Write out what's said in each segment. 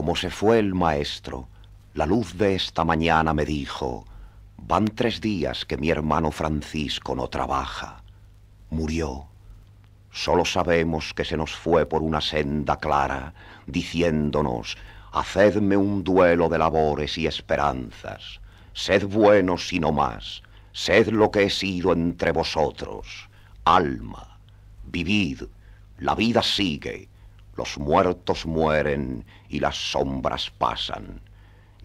Como se fue el maestro, la luz de esta mañana me dijo, van tres días que mi hermano Francisco no trabaja. Murió. Solo sabemos que se nos fue por una senda clara, diciéndonos, hacedme un duelo de labores y esperanzas, sed buenos y no más, sed lo que he sido entre vosotros, alma, vivid, la vida sigue, los muertos mueren y las sombras pasan.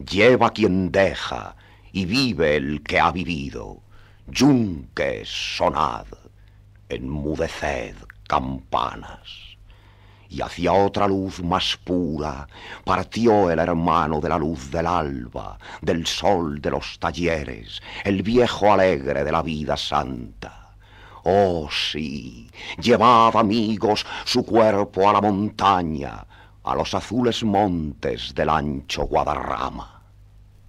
Lleva quien deja y vive el que ha vivido. Yunque, sonad, enmudeced, campanas. Y hacia otra luz más pura partió el hermano de la luz del alba, del sol de los talleres, el viejo alegre de la vida santa Oh sí, llevaba amigos su cuerpo a la montaña, a los azules montes del ancho Guadarrama.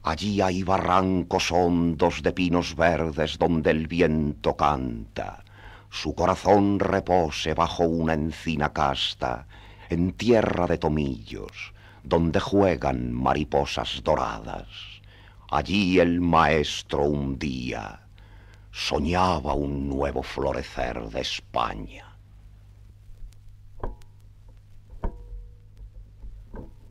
Allí hay barrancos hondos de pinos verdes donde el viento canta. Su corazón repose bajo una encina casta, en tierra de tomillos, donde juegan mariposas doradas. Allí el maestro un día soñaba un nuevo florecer de España.